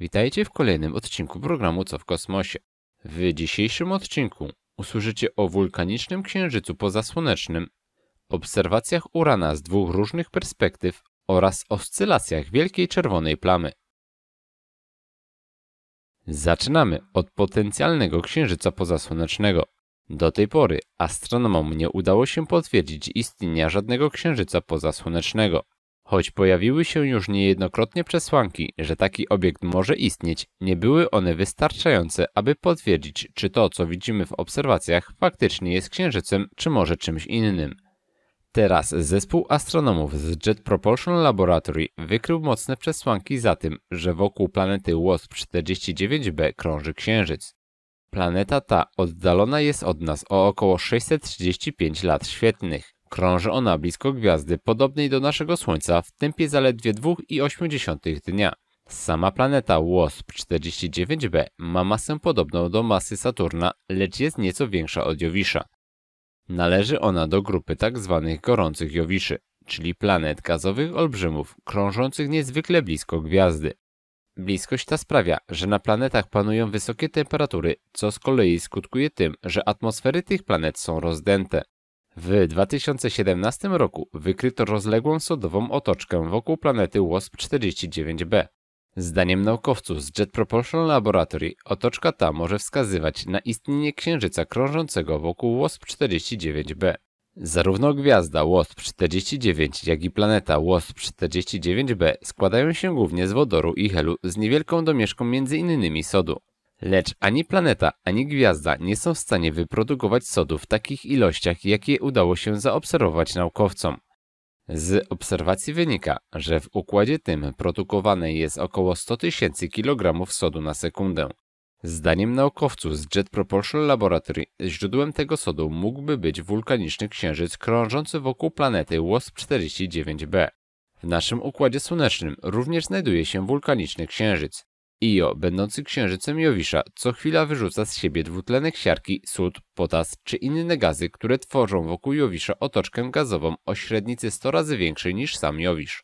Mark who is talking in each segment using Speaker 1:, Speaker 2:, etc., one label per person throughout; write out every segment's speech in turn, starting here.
Speaker 1: Witajcie w kolejnym odcinku programu Co w kosmosie. W dzisiejszym odcinku usłyszycie o wulkanicznym księżycu pozasłonecznym, obserwacjach Urana z dwóch różnych perspektyw oraz oscylacjach wielkiej czerwonej plamy. Zaczynamy od potencjalnego księżyca pozasłonecznego. Do tej pory astronomom nie udało się potwierdzić istnienia żadnego księżyca pozasłonecznego. Choć pojawiły się już niejednokrotnie przesłanki, że taki obiekt może istnieć, nie były one wystarczające, aby potwierdzić, czy to, co widzimy w obserwacjach, faktycznie jest księżycem, czy może czymś innym. Teraz zespół astronomów z Jet Propulsion Laboratory wykrył mocne przesłanki za tym, że wokół planety WASP-49b krąży księżyc. Planeta ta oddalona jest od nas o około 635 lat świetnych. Krąży ona blisko gwiazdy podobnej do naszego Słońca w tempie zaledwie 2,8 dnia. Sama planeta WASP-49b ma masę podobną do masy Saturna, lecz jest nieco większa od Jowisza. Należy ona do grupy tak zwanych gorących Jowiszy, czyli planet gazowych olbrzymów krążących niezwykle blisko gwiazdy. Bliskość ta sprawia, że na planetach panują wysokie temperatury, co z kolei skutkuje tym, że atmosfery tych planet są rozdęte. W 2017 roku wykryto rozległą sodową otoczkę wokół planety WASP-49b. Zdaniem naukowców z Jet Propulsion Laboratory otoczka ta może wskazywać na istnienie księżyca krążącego wokół WASP-49b. Zarówno gwiazda WASP-49, jak i planeta WASP-49b składają się głównie z wodoru i helu z niewielką domieszką m.in. sodu. Lecz ani planeta, ani gwiazda nie są w stanie wyprodukować sodu w takich ilościach, jakie udało się zaobserwować naukowcom. Z obserwacji wynika, że w układzie tym produkowane jest około 100 tysięcy kg sodu na sekundę. Zdaniem naukowców z Jet Propulsion Laboratory źródłem tego sodu mógłby być wulkaniczny księżyc krążący wokół planety WASP-49b. W naszym Układzie Słonecznym również znajduje się wulkaniczny księżyc. Io, będący księżycem Jowisza, co chwila wyrzuca z siebie dwutlenek siarki, sód, potas czy inne gazy, które tworzą wokół Jowisza otoczkę gazową o średnicy 100 razy większej niż sam Jowisz.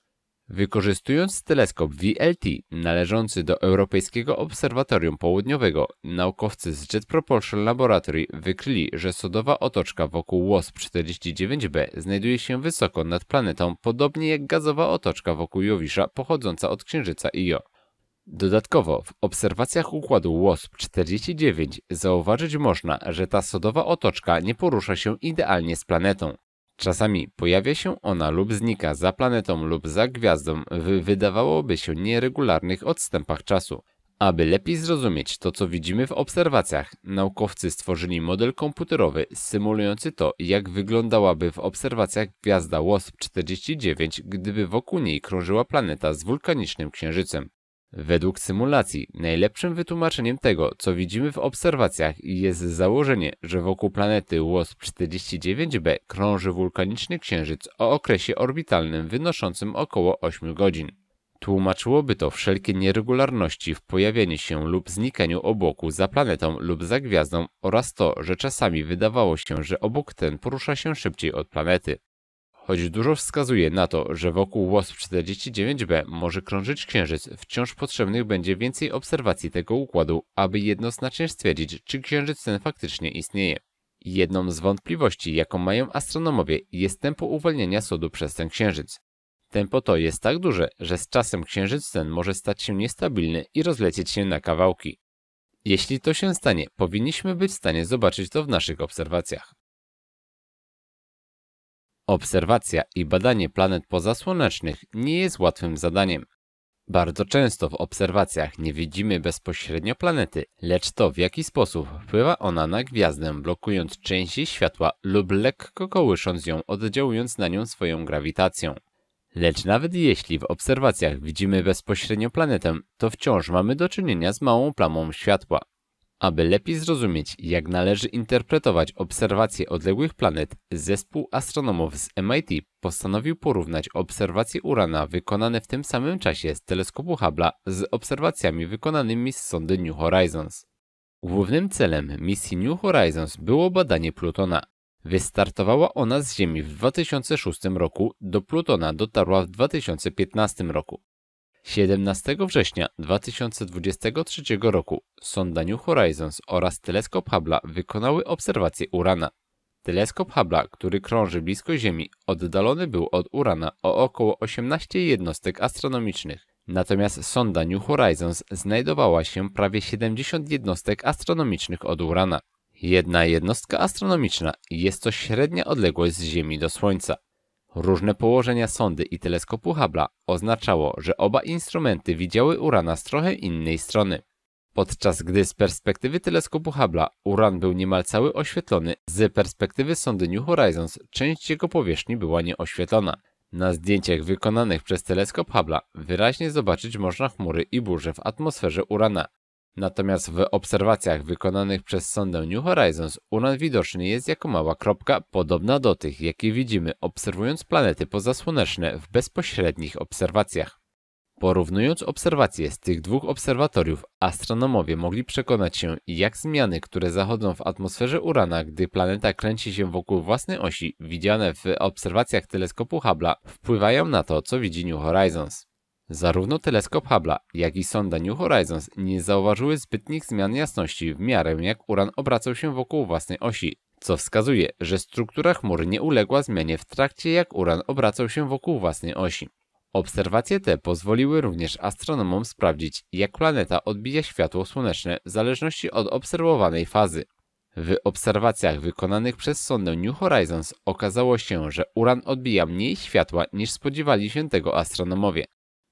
Speaker 1: Wykorzystując teleskop VLT należący do Europejskiego Obserwatorium Południowego, naukowcy z Jet Propulsion Laboratory wykryli, że sodowa otoczka wokół WASP-49b znajduje się wysoko nad planetą, podobnie jak gazowa otoczka wokół Jowisza pochodząca od Księżyca Io. Dodatkowo w obserwacjach układu WASP-49 zauważyć można, że ta sodowa otoczka nie porusza się idealnie z planetą. Czasami pojawia się ona lub znika za planetą lub za gwiazdą w wydawałoby się nieregularnych odstępach czasu. Aby lepiej zrozumieć to, co widzimy w obserwacjach, naukowcy stworzyli model komputerowy symulujący to, jak wyglądałaby w obserwacjach gwiazda WASP-49, gdyby wokół niej krążyła planeta z wulkanicznym księżycem. Według symulacji, najlepszym wytłumaczeniem tego, co widzimy w obserwacjach, jest założenie, że wokół planety WASP-49b krąży wulkaniczny księżyc o okresie orbitalnym wynoszącym około 8 godzin. Tłumaczyłoby to wszelkie nieregularności w pojawieniu się lub znikaniu obłoku za planetą lub za gwiazdą oraz to, że czasami wydawało się, że obłok ten porusza się szybciej od planety. Choć dużo wskazuje na to, że wokół WASP-49b może krążyć księżyc, wciąż potrzebnych będzie więcej obserwacji tego układu, aby jednoznacznie stwierdzić, czy księżyc ten faktycznie istnieje. Jedną z wątpliwości, jaką mają astronomowie, jest tempo uwalniania sodu przez ten księżyc. Tempo to jest tak duże, że z czasem księżyc ten może stać się niestabilny i rozlecieć się na kawałki. Jeśli to się stanie, powinniśmy być w stanie zobaczyć to w naszych obserwacjach. Obserwacja i badanie planet pozasłonecznych nie jest łatwym zadaniem. Bardzo często w obserwacjach nie widzimy bezpośrednio planety, lecz to w jaki sposób wpływa ona na gwiazdę, blokując część światła lub lekko kołysząc ją, oddziałując na nią swoją grawitacją. Lecz nawet jeśli w obserwacjach widzimy bezpośrednio planetę, to wciąż mamy do czynienia z małą plamą światła. Aby lepiej zrozumieć, jak należy interpretować obserwacje odległych planet, zespół astronomów z MIT postanowił porównać obserwacje Urana wykonane w tym samym czasie z teleskopu Hubble'a z obserwacjami wykonanymi z sondy New Horizons. Głównym celem misji New Horizons było badanie Plutona. Wystartowała ona z Ziemi w 2006 roku, do Plutona dotarła w 2015 roku. 17 września 2023 roku sonda New Horizons oraz teleskop Hubble'a wykonały obserwację Urana. Teleskop Hubble'a, który krąży blisko Ziemi, oddalony był od Urana o około 18 jednostek astronomicznych. Natomiast sonda New Horizons znajdowała się prawie 70 jednostek astronomicznych od Urana. Jedna jednostka astronomiczna jest to średnia odległość z Ziemi do Słońca. Różne położenia sondy i teleskopu Hubble'a oznaczało, że oba instrumenty widziały Urana z trochę innej strony. Podczas gdy z perspektywy teleskopu Hubble'a Uran był niemal cały oświetlony, z perspektywy sondy New Horizons część jego powierzchni była nieoświetlona. Na zdjęciach wykonanych przez teleskop Hubble'a wyraźnie zobaczyć można chmury i burze w atmosferze Urana, Natomiast w obserwacjach wykonanych przez sondę New Horizons uran widoczny jest jako mała kropka, podobna do tych, jakie widzimy obserwując planety pozasłoneczne w bezpośrednich obserwacjach. Porównując obserwacje z tych dwóch obserwatoriów, astronomowie mogli przekonać się, jak zmiany, które zachodzą w atmosferze Urana, gdy planeta kręci się wokół własnej osi, widziane w obserwacjach teleskopu Hubble'a, wpływają na to, co widzi New Horizons. Zarówno teleskop Hubble'a, jak i sonda New Horizons nie zauważyły zbytnich zmian jasności w miarę jak uran obracał się wokół własnej osi, co wskazuje, że struktura chmur nie uległa zmianie w trakcie jak uran obracał się wokół własnej osi. Obserwacje te pozwoliły również astronomom sprawdzić, jak planeta odbija światło słoneczne w zależności od obserwowanej fazy. W obserwacjach wykonanych przez sondę New Horizons okazało się, że uran odbija mniej światła niż spodziewali się tego astronomowie.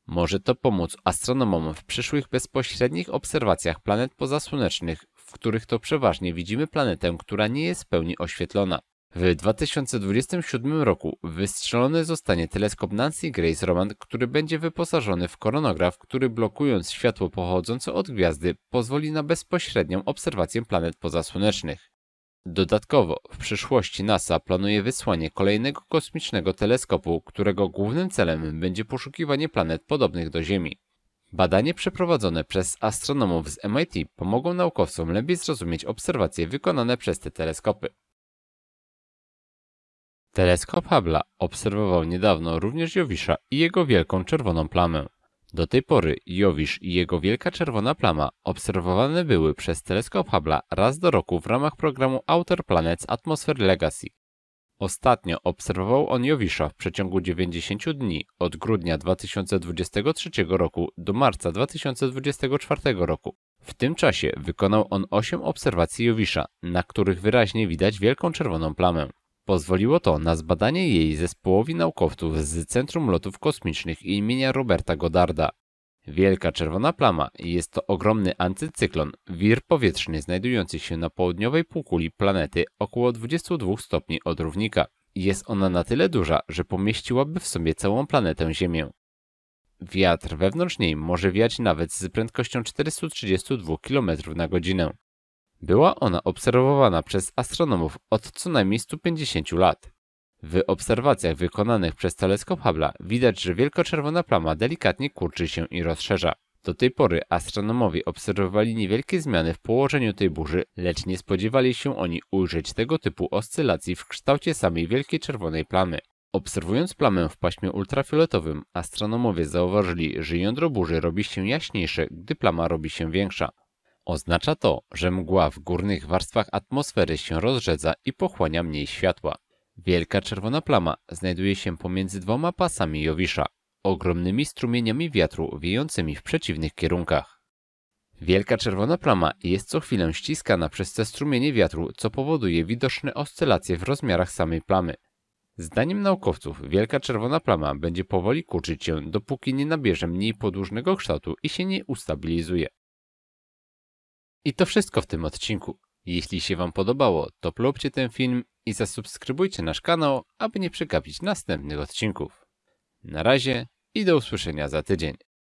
Speaker 1: Może to pomóc astronomom w przyszłych bezpośrednich obserwacjach planet pozasłonecznych, w których to przeważnie widzimy planetę, która nie jest w pełni oświetlona. W 2027 roku wystrzelony zostanie teleskop Nancy Grace Roman, który będzie wyposażony w koronograf, który blokując światło pochodzące od gwiazdy pozwoli na bezpośrednią obserwację planet pozasłonecznych. Dodatkowo w przyszłości NASA planuje wysłanie kolejnego kosmicznego teleskopu, którego głównym celem będzie poszukiwanie planet podobnych do Ziemi. Badanie przeprowadzone przez astronomów z MIT pomogą naukowcom lepiej zrozumieć obserwacje wykonane przez te teleskopy. Teleskop Hubble'a obserwował niedawno również Jowisza i jego wielką czerwoną plamę. Do tej pory Jowisz i jego wielka czerwona plama obserwowane były przez teleskop Hubble'a raz do roku w ramach programu Outer Planets Atmosphere Legacy. Ostatnio obserwował on Jowisza w przeciągu 90 dni od grudnia 2023 roku do marca 2024 roku. W tym czasie wykonał on 8 obserwacji Jowisza, na których wyraźnie widać wielką czerwoną plamę. Pozwoliło to na zbadanie jej zespołowi naukowców z Centrum Lotów Kosmicznych imienia Roberta Godarda. Wielka czerwona plama jest to ogromny antycyklon, wir powietrzny znajdujący się na południowej półkuli planety około 22 stopni od równika. Jest ona na tyle duża, że pomieściłaby w sobie całą planetę Ziemię. Wiatr wewnątrz niej może wiać nawet z prędkością 432 km na godzinę. Była ona obserwowana przez astronomów od co najmniej 150 lat. W obserwacjach wykonanych przez teleskop Hubble'a widać, że wielkoczerwona plama delikatnie kurczy się i rozszerza. Do tej pory astronomowie obserwowali niewielkie zmiany w położeniu tej burzy, lecz nie spodziewali się oni ujrzeć tego typu oscylacji w kształcie samej wielkiej czerwonej plamy. Obserwując plamę w paśmie ultrafioletowym, astronomowie zauważyli, że jądro burzy robi się jaśniejsze, gdy plama robi się większa. Oznacza to, że mgła w górnych warstwach atmosfery się rozrzedza i pochłania mniej światła. Wielka czerwona plama znajduje się pomiędzy dwoma pasami Jowisza, ogromnymi strumieniami wiatru wiejącymi w przeciwnych kierunkach. Wielka czerwona plama jest co chwilę ściskana przez te strumienie wiatru, co powoduje widoczne oscylacje w rozmiarach samej plamy. Zdaniem naukowców, wielka czerwona plama będzie powoli kurczyć się, dopóki nie nabierze mniej podłużnego kształtu i się nie ustabilizuje. I to wszystko w tym odcinku. Jeśli się Wam podobało, to polubcie ten film i zasubskrybujcie nasz kanał, aby nie przegapić następnych odcinków. Na razie i do usłyszenia za tydzień.